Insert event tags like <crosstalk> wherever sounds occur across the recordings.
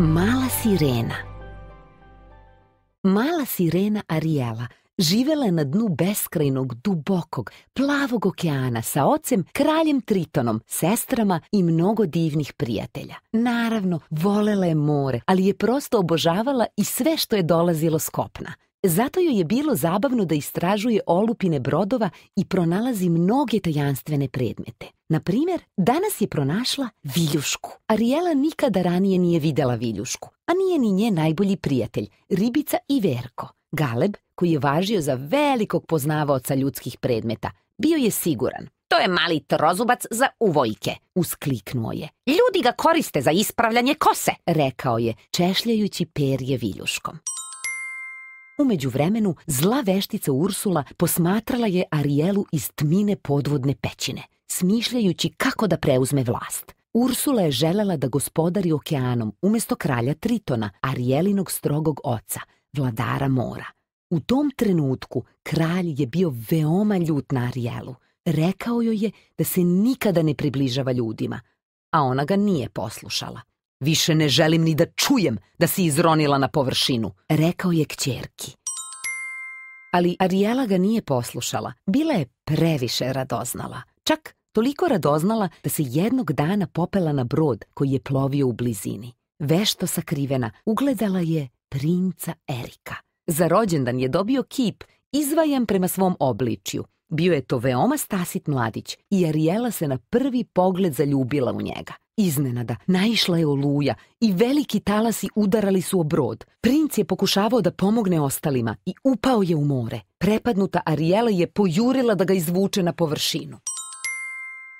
Mala sirena Mala sirena Ariela živjela je na dnu beskrajnog, dubokog, plavog okeana sa ocem, kraljem Tritonom, sestrama i mnogo divnih prijatelja. Naravno, volela je more, ali je prosto obožavala i sve što je dolazilo s kopna. Zato joj je bilo zabavno da istražuje olupine brodova i pronalazi mnoge tajanstvene predmete. Na primjer, danas je pronašla viljušku. Arijela nikada ranije nije vidjela viljušku, a nije ni nje najbolji prijatelj, ribica i verko. Galeb, koji je važio za velikog poznavaoca ljudskih predmeta, bio je siguran. To je mali trozubac za uvojke, uskliknuo je. Ljudi ga koriste za ispravljanje kose, rekao je, češljajući perje viljuškom. Umeđu vremenu, zla veštica Ursula posmatrala je Arielu iz tmine podvodne pećine, smišljajući kako da preuzme vlast. Ursula je želela da gospodari okeanom umjesto kralja Tritona, Arielinog strogog oca, vladara mora. U tom trenutku kralj je bio veoma ljut na Arielu. Rekao joj je da se nikada ne približava ljudima, a ona ga nije poslušala. Više ne želim ni da čujem da si izronila na površinu, rekao je kćerki. Ali Arijela ga nije poslušala, bila je previše radoznala. Čak toliko radoznala da se jednog dana popela na brod koji je plovio u blizini. Vešto sakrivena ugledala je princa Erika. Za rođendan je dobio kip izvajan prema svom obličju. Bio je to veoma stasit mladić i Arijela se na prvi pogled zaljubila u njega. Iznenada naišla je oluja i veliki talasi udarali su o brod. Princ je pokušavao da pomogne ostalima i upao je u more. Prepadnuta Arijela je pojurila da ga izvuče na površinu.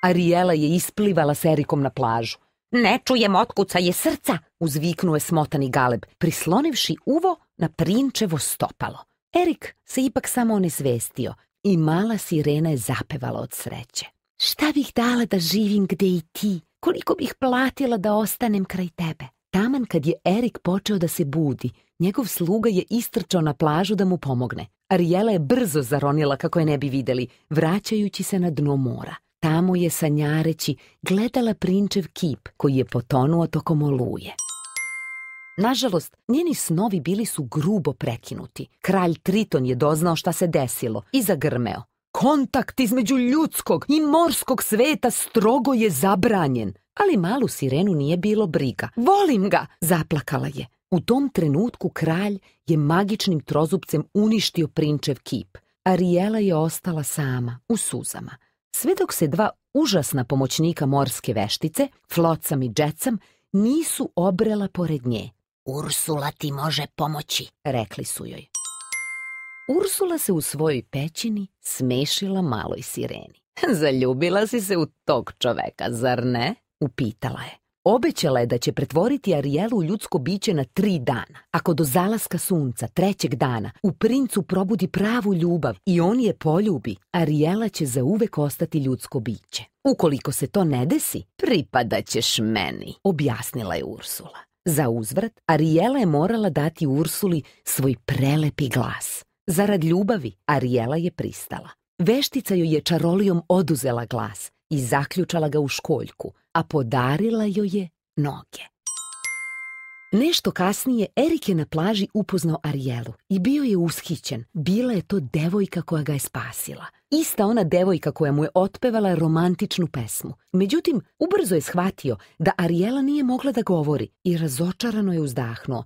Arijela je isplivala s Erikom na plažu. Ne čujem otkuca je srca, uzviknuo je smotani galeb, prislonivši uvo na prinčevo stopalo. Erik se ipak samo onesvestio i mala sirena je zapevala od sreće. Šta bih dala da živim gde i ti, koliko bih platila da ostanem kraj tebe? Taman kad je Erik počeo da se budi, njegov sluga je istrčao na plažu da mu pomogne. Arijela je brzo zaronila kako je ne bi videli, vraćajući se na dno mora. Tamo je sanjareći gledala prinčev kip koji je potonuo tokom oluje. Nažalost, njeni snovi bili su grubo prekinuti. Kralj Triton je doznao šta se desilo i zagrmeo kontakt između ljudskog i morskog sveta strogo je zabranjen. Ali malu sirenu nije bilo briga. Volim ga, zaplakala je. U tom trenutku kralj je magičnim trozupcem uništio prinčev kip. Rijela je ostala sama, u suzama. Sve dok se dva užasna pomoćnika morske veštice, Flocam i Džecam, nisu obrela pored nje. Ursula ti može pomoći, rekli su joj. Ursula se u svojoj pećini smešila maloj sireni. <laughs> Zaljubila si se u tog čoveka, zar ne? Upitala je. Obećala je da će pretvoriti Arijelu u ljudsko biće na tri dana. Ako do zalaska sunca trećeg dana u princu probudi pravu ljubav i on je poljubi, Arijela će zauvek ostati ljudsko biće. Ukoliko se to ne desi, pripadaćeš meni, objasnila je Ursula. Za uzvrat, Arijela je morala dati Ursuli svoj prelepi glas. Zarad ljubavi Arijela je pristala. Veštica joj je čarolijom oduzela glas i zaključala ga u školjku, a podarila joj je noge. Nešto kasnije Erik je na plaži upoznao Arijelu i bio je ushićen. Bila je to devojka koja ga je spasila ista ona devojka koja mu je otpevala romantičnu pesmu. Međutim, ubrzo je shvatio da Arijela nije mogla da govori i razočarano je uzdahnuo.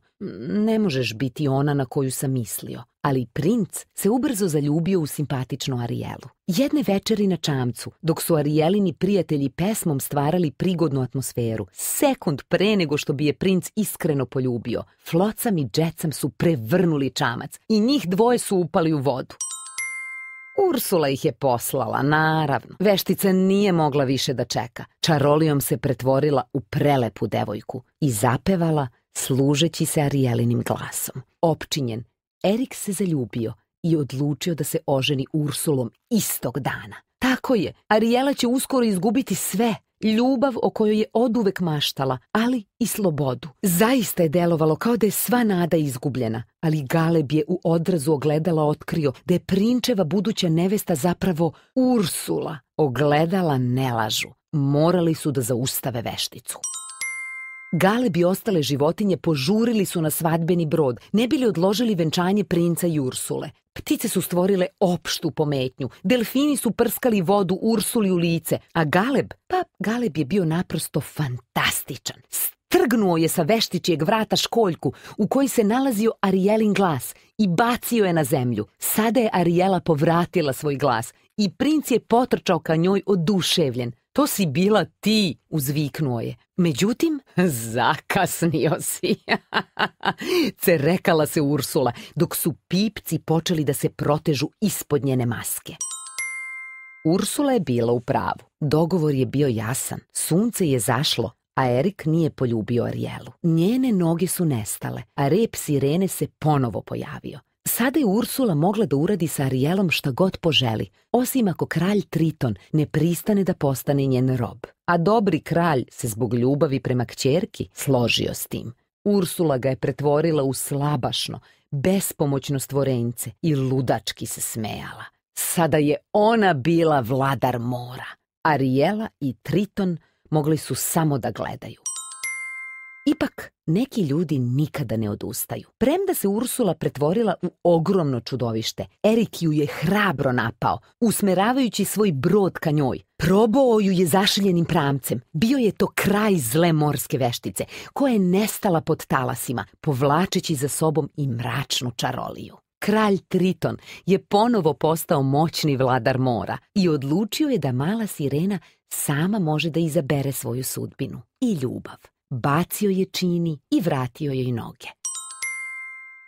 Ne možeš biti ona na koju sam mislio. Ali princ se ubrzo zaljubio u simpatičnu Arijelu. Jedne večeri na čamcu, dok su Arijelini prijatelji pesmom stvarali prigodnu atmosferu, sekund pre nego što bi je princ iskreno poljubio, flocam i džecam su prevrnuli čamac i njih dvoje su upali u vodu. Ursula ih je poslala, naravno. veštica nije mogla više da čeka. Čarolijom se pretvorila u prelepu devojku i zapevala, služeći se Arijelinim glasom. Opčinjen, Erik se zaljubio i odlučio da se oženi Ursulom istog dana. Tako je, Arijela će uskoro izgubiti sve, ljubav o kojoj je oduvek maštala, ali i slobodu. Zaista je delovalo kao da je sva nada izgubljena, ali Galeb je u odrazu ogledala otkrio da je prinčeva buduća nevesta zapravo Ursula. Ogledala ne lažu. Morali su da zaustave vešticu. Galeb i ostale životinje požurili su na svadbeni brod, ne bili odložili venčanje princa i Ursule. Ptice su stvorile opštu pometnju, delfini su prskali vodu Ursuli u lice, a Galeb, pa Galeb je bio naprosto fantastičan. Trgnuo je sa veštićeg vrata školjku u kojoj se nalazio Arijelin glas i bacio je na zemlju. Sada je Arijela povratila svoj glas i princ je potrčao ka njoj oduševljen. To si bila ti, uzviknuo je. Međutim, <laughs> zakasnio si. <laughs> Cerekala se Ursula, dok su pipci počeli da se protežu ispod njene maske. Ursula je bila u pravu. Dogovor je bio jasan. Sunce je zašlo, a Erik nije poljubio Arijelu. Njene noge su nestale, a rep sirene se ponovo pojavio. Sada je Ursula mogla da uradi sa Arielom šta god poželi, osim ako kralj Triton ne pristane da postane njen rob. A dobri kralj se zbog ljubavi prema kćerki složio s tim. Ursula ga je pretvorila u slabašno, bespomoćno stvorence i ludački se smejala. Sada je ona bila vladar mora. Ariela i Triton mogli su samo da gledaju. Ipak, neki ljudi nikada ne odustaju. Premda se Ursula pretvorila u ogromno čudovište, Erik ju je hrabro napao, usmeravajući svoj brod ka njoj. Probao ju je zašiljenim pramcem. Bio je to kraj zle morske veštice, koja je nestala pod talasima, povlačeći za sobom i mračnu čaroliju. Kralj Triton je ponovo postao moćni vladar mora i odlučio je da mala sirena sama može da izabere svoju sudbinu i ljubav bacio je čini i vratio joj noge.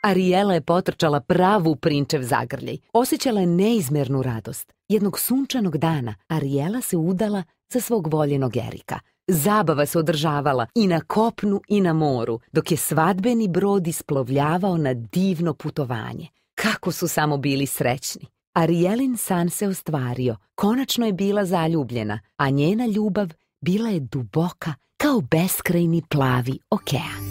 Ariela je potrčala pravu prinčev zagrljaj. Osjećala je neizmernu radost. Jednog sunčanog dana Ariela se udala za svog voljenog Erika. Zabava se održavala i na kopnu i na moru, dok je svadbeni brod isplovljavao na divno putovanje. Kako su samo bili srećni! Arijelin san se ostvario. Konačno je bila zaljubljena, a njena ljubav bila je duboka au beskrajni plavi okean.